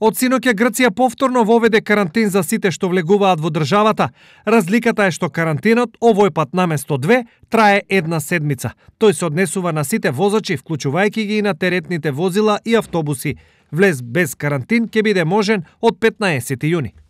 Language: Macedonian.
Од синоќа Грција повторно воведе карантин за сите што влегуваат во државата. Разликата е што карантинот овој пат место две трае една седмица. Тој се однесува на сите возачи, вклучувајќи ги и на теретните возила и автобуси. Влез без карантин ќе биде можен од 15 јуни.